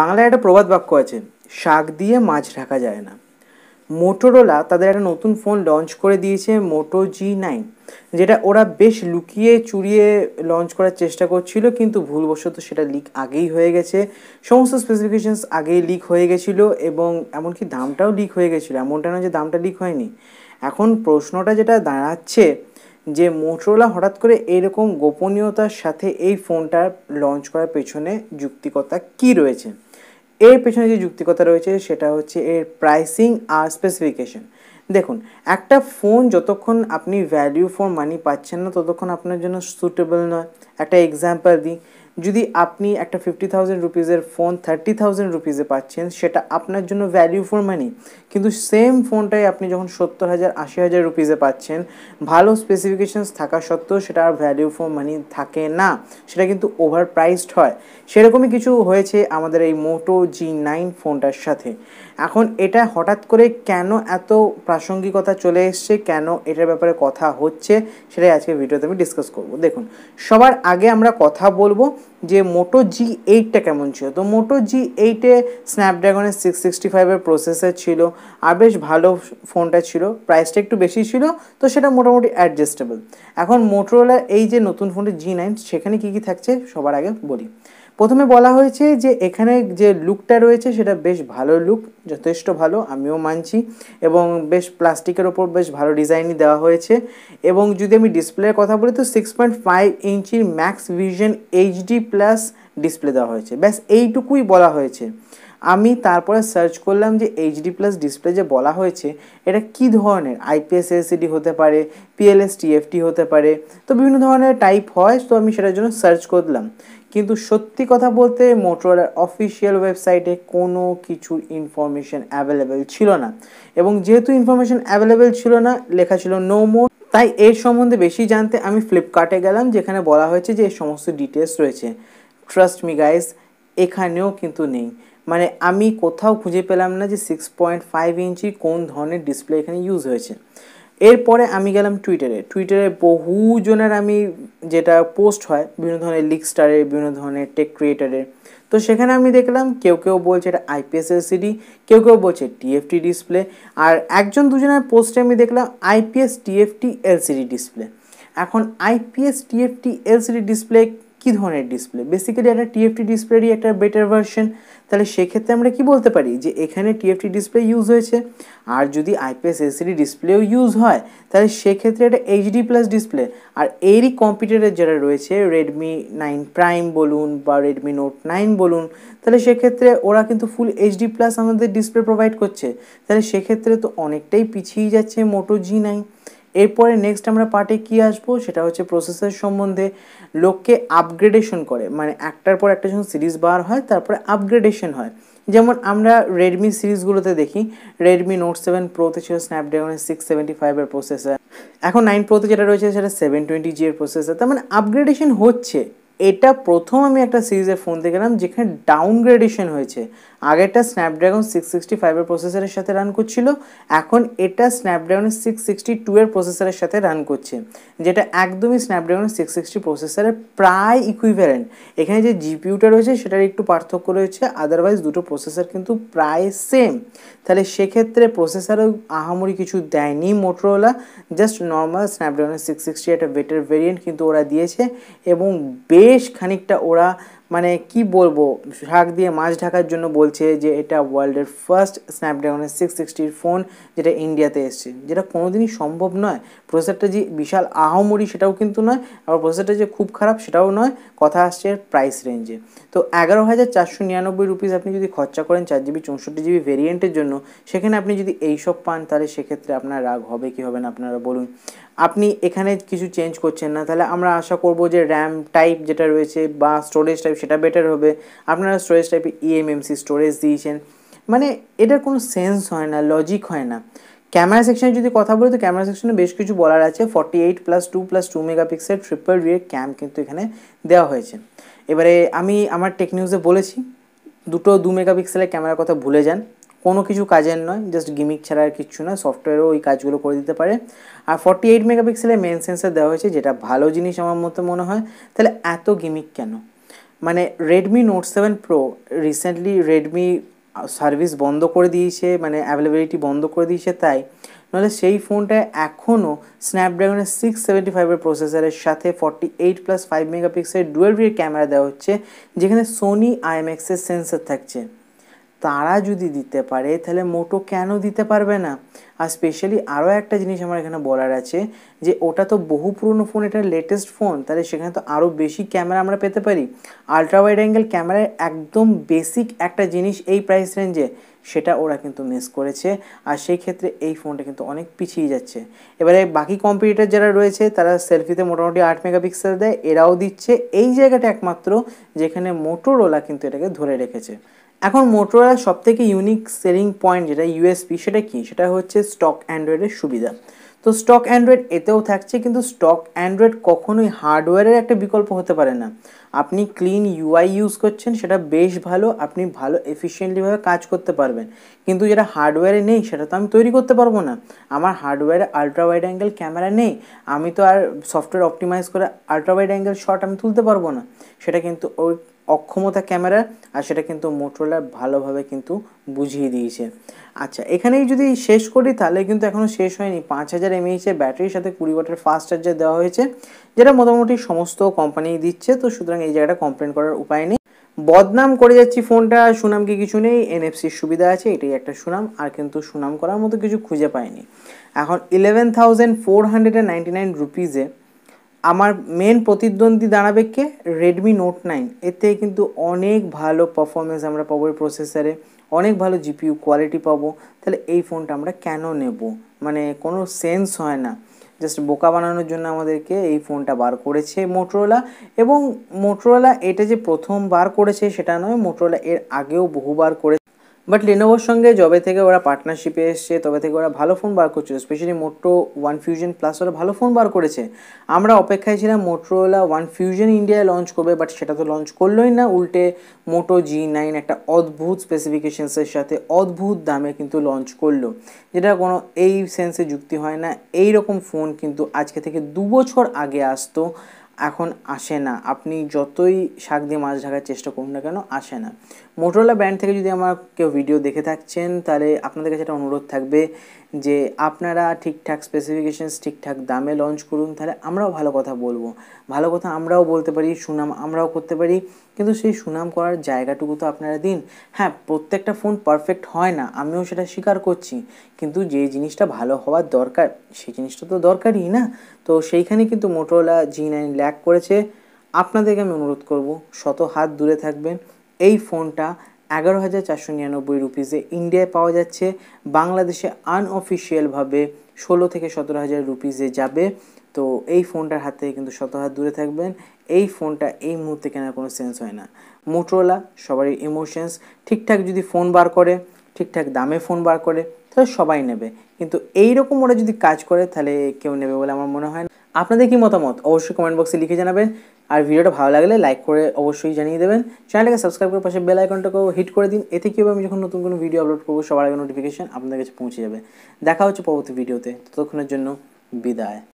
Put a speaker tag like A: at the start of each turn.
A: বাংলায় একটা প্রবাদ বাক্য আছে শাক দিয়ে মাছ ঢাকা যায় না মোটোরোলা তাদের একটা নতুন ফোন লঞ্চ করে দিয়েছে মোটো জি নাইন যেটা ওরা বেশ লুকিয়ে চুরিয়ে লঞ্চ করার চেষ্টা করছিল কিন্তু ভুলবশত সেটা লিক আগেই হয়ে গেছে সমস্ত স্পেসিফিকেশনস আগেই লিক হয়ে গেছিলো এবং এমনকি দামটাও লিক হয়ে গেছিলো এমনটা নয় যে দামটা লিক হয়নি এখন প্রশ্নটা যেটা দাঁড়াচ্ছে যে মোটরোলা হঠাৎ করে এরকম গোপনীয়তার সাথে এই ফোনটার লঞ্চ করার পেছনে যুক্তিকতা কি রয়েছে এর পেছনে যে যুক্তিকতা রয়েছে সেটা হচ্ছে এর প্রাইসিং আর স্পেসিফিকেশন দেখুন একটা ফোন যতক্ষণ আপনি ভ্যালিউ ফর মানি পাচ্ছেন না ততক্ষণ আপনার জন্য সুটেবল নয় একটা এক্সাম্পল দিই যদি আপনি একটা ফিফটি থাউজেন্ড রুপিজের ফোন থার্টি থাউজেন্ড রুপিজে পাচ্ছেন সেটা আপনার জন্য ভ্যালিউ ফর মানি কিন্তু সেম ফোনটাই আপনি যখন সত্তর হাজার আশি হাজার রুপিজে পাচ্ছেন ভালো স্পেসিফিকেশানস থাকা সত্ত্বেও সেটা আর ভ্যালিউ ফর মানি থাকে না সেটা কিন্তু ওভার প্রাইসড হয় সেরকমই কিছু হয়েছে আমাদের এই মোটো জি নাইন ফোনটার সাথে এখন এটা হঠাৎ করে কেন এত প্রাসঙ্গিকতা চলে এসছে কেন এটার ব্যাপারে কথা হচ্ছে সেটাই আজকে ভিডিওতে আমি ডিসকাস করব দেখুন সবার আগে আমরা কথা বলবো যে মোটো জি এইটটা কেমন ছিল তো মোটো জি এইটে স্ন্যাপড্রাগনের সিক্স সিক্সটি ফাইভের প্রসেসার ছিল আর বেশ ভালো ফোনটা ছিল প্রাইসটা একটু বেশি ছিল তো সেটা মোটামুটি অ্যাডজাস্টেবল এখন মোটোরোলার এই যে নতুন ফোনটা জি নাইন সেখানে কী কী থাকছে সবার আগে বলি প্রথমে বলা হয়েছে যে এখানে যে লুকটা রয়েছে সেটা বেশ ভালো লুক যথেষ্ট ভালো আমিও মানছি এবং বেশ প্লাস্টিকের ওপর বেশ ভালো ডিজাইনই দেওয়া হয়েছে এবং যদি আমি ডিসপ্লের কথা বলি তো সিক্স পয়েন্ট ফাইভ ইঞ্চির max vision HD plus display দেওয়া হয়েছে ব্যাস এইটুকুই বলা হয়েছে আমি তারপরে সার্চ করলাম যে এইচডি প্লাস ডিসপ্লে যে বলা হয়েছে এটা কি ধরনের আইপিএস এলসিডি হতে পারে পিএলএস টিএফটি হতে পারে তো বিভিন্ন ধরনের টাইপ হয় তো আমি সেটার জন্য সার্চ করলাম কিন্তু সত্যি কথা বলতে মোটোরোলার অফিসিয়াল ওয়েবসাইটে কোনো কিছুর ইনফরমেশান অ্যাভেলেবেল ছিল না এবং যেহেতু ইনফরমেশন অ্যাভেলেবেল ছিল না লেখা ছিল নো মোর তাই এর সম্বন্ধে বেশি জানতে আমি ফ্লিপকার্টে গেলাম যেখানে বলা হয়েছে যে এই সমস্ত ডিটেলস রয়েছে ট্রাস্ট মি গাইস এখানেও কিন্তু নেই মানে আমি কোথাও খুঁজে পেলাম না যে সিক্স পয়েন্ট ফাইভ ইঞ্চি কোন ধরনের ডিসপ্লে এখানে ইউজ হয়েছে এরপরে আমি গেলাম টুইটারে টুইটারে বহুজনের আমি যেটা পোস্ট হয় বিভিন্ন ধরনের লিকস্টারের বিভিন্ন ধরনের টেক ক্রিয়েটারের তো সেখানে আমি দেখলাম কেউ কেউ বলছে এটা আইপিএস এলসিডি কেউ কেউ বলছে টিএফটি ডিসপ্লে আর একজন দুজনের পোস্টে আমি দেখলাম আইপিএস টিএফটি এলসিডি ডিসপ্লে এখন আইপিএস টিএফটি এলসিডি ডিসপ্লে কি ধরনের ডিসপ্লে বেসিক্যালি একটা টিএফটি ডিসপ্লেরই একটা বেটার ভার্সন তাহলে সেক্ষেত্রে আমরা কি বলতে পারি যে এখানে টিএফটি ডিসপ্লে ইউজ হয়েছে আর যদি আইপিএস এসিডি ডিসপ্লেও ইউজ হয় তাহলে সেক্ষেত্রে এটা এইচডি প্লাস ডিসপ্লে আর এরই কম্পিউটারের যারা রয়েছে রেডমি নাইন প্রাইম বলুন বা রেডমি নোট নাইন বলুন তাহলে সেক্ষেত্রে ওরা কিন্তু ফুল এইচডি প্লাস আমাদের ডিসপ্লে প্রোভাইড করছে তাহলে সেক্ষেত্রে তো অনেকটাই পিছিয়ে যাচ্ছে মোটো জি নাই এরপরে নেক্সট আমরা পার্টে কি আসব সেটা হচ্ছে প্রসেসের সম্বন্ধে লোককে আপগ্রেডেশন করে মানে একটার পর একটা যখন সিরিজ বার হয় তারপরে আপগ্রেডেশন হয় যেমন আমরা রেডমি সিরিজগুলোতে দেখি রেডমি নোট সেভেন প্রোতে ছিল স্ন্যাপড্রাগনের সিক্স সেভেন্টি ফাইভের প্রসেসর এখন নাইন প্রোতে যেটা রয়েছে সেটা সেভেন টোয়েন্টি জি এর প্রসেসর তার মানে আপগ্রেডেশন হচ্ছে এটা প্রথম আমি একটা সিরিজের ফোন দেখলাম যেখানে ডাউনগ্রেডেশন হয়েছে আগেরটা স্ন্যাপড্রাগন সিক্স সিক্সটি ফাইভের প্রসেসরের সাথে রান করছিল এখন এটা স্ন্যাপড্রাগন সিক্স সিক্সটি টু এর প্রসেসরের সাথে রান করছে যেটা একদমই স্ন্যাপড্রাগন সিক্স সিক্সটি প্রসেসরের প্রায় ইকুইভ্যারেন্ট এখানে যে জিপিউটা রয়েছে সেটার একটু পার্থক্য রয়েছে আদারওয়াইজ দুটো প্রসেসর কিন্তু প্রায় সেম তাহলে সেক্ষেত্রে প্রসেসরও আহামরি কিছু দেয়নি মোটরওয়ালা জাস্ট নর্মাল স্ন্যাপড্রাগনের সিক্স সিক্সটি একটা বেটার ভেরিয়েন্ট কিন্তু ওরা দিয়েছে এবং বেশ বেশ খানিকটা ওরা মানে কি বলবো শাক দিয়ে মাছ ঢাকার জন্য বলছে যে এটা ওয়ার্ল্ডের ফার্স্ট স্ন্যাপড্রাগনের সিক্স সিক্সটির ফোন যেটা ইন্ডিয়াতে এসছে যেটা কোনোদিনই সম্ভব নয় প্রসেসরটা যে বিশাল আহমরি সেটাও কিন্তু নয় আবার প্রসেসরটা যে খুব খারাপ সেটাও নয় কথা আসছে প্রাইস রেঞ্জে তো এগারো হাজার চারশো নিরানব্বই রুপিস আপনি যদি খরচা করেন চার জিবি চৌষট্টি জিবি ভেরিয়েন্টের জন্য সেখানে আপনি যদি এইসব পান তাহলে সেক্ষেত্রে আপনার রাগ হবে কি হবে না আপনারা বলুন আপনি এখানে কিছু চেঞ্জ করছেন না তাহলে আমরা আশা করব যে র্যাম টাইপ যেটা রয়েছে বা স্টোরেজ টাইপ সেটা বেটার হবে আপনারা স্টোরেজ টাইপে ইএমএমসি স্টোরেজ দিয়েছেন মানে এটার কোনো সেন্স হয় না লজিক হয় না ক্যামেরা সেকশনে যদি কথা বলি তো ক্যামেরা সেকশনে বেশ কিছু বলার আছে forty eight plus two plus two megapixel triple rear cam কিন্তু এখানে দেওয়া হয়েছে এবারে আমি আমার টেকনিউজে বলেছি দুটো দু মেগাপিক্সেলের ক্যামেরার কথা ভুলে যান কোনো কিছু কাজের নয় জাস্ট গিমিক ছাড়া আর কিছু না সফটওয়্যারও ওই কাজগুলো করে দিতে পারে আর ফর্টি এইট মেগাপিক্সেলের মেন সেন্সার দেওয়া হয়েছে যেটা ভালো জিনিস আমার মতো মনে হয় তাহলে এত গিমিক কেন মানে Redmi Note seven Pro recently Redmi service বন্ধ করে দিয়েছে মানে অ্যাভেলেবিলিটি বন্ধ করে দিয়েছে তাই নাহলে সেই ফোনটা এখনও স্ন্যাপড্রাগনের সিক্স সেভেন্টি ফাইভের প্রসেসরের সাথে forty eight plus five megapixel dual rear camera দেওয়া হচ্ছে যেখানে সোনি আইএমএক্সের সেন্সার থাকছে তারা যদি দিতে পারে তাহলে মোটো কেন দিতে পারবে না আর স্পেশালি আরও একটা জিনিস আমার এখানে বলার আছে যে ওটা তো বহু পুরনো ফোন এটা লেটেস্ট ফোন তাহলে সেখানে তো আরও বেশি ক্যামেরা আমরা পেতে পারি আলট্রা ওয়াইড অ্যাঙ্গেল ক্যামেরায় একদম বেসিক একটা জিনিস এই প্রাইস রেঞ্জে সেটা ওরা কিন্তু মিস করেছে আর সেই ক্ষেত্রে এই ফোনটা কিন্তু অনেক পিছিয়ে যাচ্ছে এবারে বাকি কম্পিটিটার যারা রয়েছে তারা সেলফিতে মোটামুটি আট মেগাপিক্সেল দেয় এরাও দিচ্ছে এই জায়গাটা একমাত্র যেখানে মোটোরোলা কিন্তু এটাকে ধরে রেখেছে এখন সব থেকে ইউনিক সেলিং পয়েন্ট যেটা ইউএসপি সেটা কী সেটা হচ্ছে স্টক অ্যান্ড্রয়েডের সুবিধা তো স্টক অ্যান্ড্রয়েড এতেও থাকছে কিন্তু স্টক অ্যান্ড্রয়েড কখনোই হার্ডওয়্যারের একটা বিকল্প হতে পারে না আপনি ক্লিন ইউআই ইউজ করছেন সেটা বেশ ভালো আপনি ভালো এফিসিয়েন্টলিভাবে কাজ করতে পারবেন কিন্তু যেটা হার্ডওয়্যারে নেই সেটা তো আমি তৈরি করতে পারবো না আমার হার্ডওয়্যারে আলট্রা ওয়াইড অ্যাঙ্গেল ক্যামেরা নেই আমি তো আর সফটওয়্যার অপটিমাইজ করে আলট্রা ওয়াইড অ্যাঙ্গেল শট আমি তুলতে পারবো না সেটা কিন্তু ওই অক্ষমতা ক্যামেরা আর সেটা কিন্তু মোটরোলা ভালোভাবে কিন্তু বুঝিয়ে দিয়েছে আচ্ছা এখানেই যদি শেষ করি তাহলে কিন্তু এখনও শেষ হয়নি পাঁচ হাজার এমএইচের ব্যাটারির সাথে কুড়ি ওয়াটের ফাস্ট চার্জার দেওয়া হয়েছে যেটা মোটামুটি সমস্ত কোম্পানি দিচ্ছে তো সুতরাং এই জায়গাটা কমপ্লেন করার উপায় নেই বদনাম করে যাচ্ছি ফোনটা সুনাম কি কিছু নেই এনএফসির সুবিধা আছে এটাই একটা সুনাম আর কিন্তু সুনাম করার মতো কিছু খুঁজে পাইনি এখন eleven thousand four hundred ninety nine রুপিজে আমার মেন প্রতিদ্বন্দ্বী দাঁড়াবে কে রেডমি নোট নাইন এতে কিন্তু অনেক ভালো পারফরমেন্স আমরা পাবো এই প্রসেসারে অনেক ভালো জিপিউ কোয়ালিটি পাবো তাহলে এই ফোনটা আমরা কেন নেব মানে কোনো সেন্স হয় না জাস্ট বোকা বানানোর জন্য আমাদেরকে এই ফোনটা বার করেছে মোটরোলা এবং মোটরোলা এটা যে প্রথম বার করেছে সেটা নয় মোটরোলা এর আগেও বহুবার করে বাট লেনোভোর সঙ্গে যবে থেকে ওরা পার্টনারশিপে এসছে তবে থেকে ওরা ভালো ফোন বার করছিল specially Moto one fusion plus ওরা ভালো ফোন বার করেছে আমরা অপেক্ষায় ছিলাম মোট্রোলা ওয়ান ফিউশন ইন্ডিয়ায় লঞ্চ করবে বাট সেটা তো লঞ্চ করলোই না উল্টে মোটো জি নাইন একটা অদ্ভুত স্পেসিফিকেশনসের সাথে অদ্ভুত দামে কিন্তু লঞ্চ করলো যেটা কোনো এই সেন্সে যুক্তি হয় না এই রকম ফোন কিন্তু আজকে থেকে দু বছর আগে আসতো এখন আসে না আপনি যতই শাক দিয়ে মাছ ঢাকার চেষ্টা করুন না কেন আসে না মোটরলা ব্র্যান্ড থেকে যদি আমার কেউ ভিডিও দেখে থাকছেন তাহলে আপনাদের কাছে একটা অনুরোধ থাকবে যে আপনারা ঠিকঠাক স্পেসিফিকেশানস ঠিকঠাক দামে লঞ্চ করুন তাহলে আমরাও ভালো কথা বলবো ভালো কথা আমরাও বলতে পারি সুনাম আমরাও করতে পারি কিন্তু সেই সুনাম করার জায়গাটুকু তো আপনারা দিন হ্যাঁ প্রত্যেকটা ফোন পারফেক্ট হয় না আমিও সেটা স্বীকার করছি কিন্তু যে জিনিসটা ভালো হওয়ার দরকার সেই জিনিসটা তো দরকারই না তো সেইখানে কিন্তু মোটরলা জি নাইন ল্যাক করেছে আপনাদেরকে আমি অনুরোধ করব শত হাত দূরে থাকবেন এই ফোনটা এগারো হাজার চারশো নিরানব্বই রুপিসে ইন্ডিয়ায় পাওয়া যাচ্ছে বাংলাদেশে আনঅফিসিয়ালভাবে ষোলো থেকে সতেরো হাজার রুপিসে যাবে তো এই ফোনটার হাত থেকে কিন্তু শত হাত দূরে থাকবেন এই ফোনটা এই মুহূর্তে কেনার কোনো সেন্স হয় না মোটোরোলা সবারই ইমোশনস ঠিকঠাক যদি ফোন বার করে ঠিকঠাক দামে ফোন বার করে তাহলে সবাই নেবে কিন্তু এইরকম ওরা যদি কাজ করে তাহলে কেউ নেবে বলে আমার মনে হয় না আপনাদের কি মতামত অবশ্যই কমেন্ট বক্সে লিখে জানাবেন আর ভিডিওটা ভালো লাগলে লাইক করে অবশ্যই জানিয়ে দেবেন চ্যানেলটাকে সাবস্ক্রাইব করে পাশে বেল আইকনটাকেও হিট করে দিন এতে কী হবে আমি যখন নতুন কোনো ভিডিও আপলোড করবো সবার আগে নোটিফিকেশান আপনাদের কাছে পৌঁছে যাবে দেখা হচ্ছে পরবর্তী ভিডিওতে ততক্ষণের জন্য বিদায়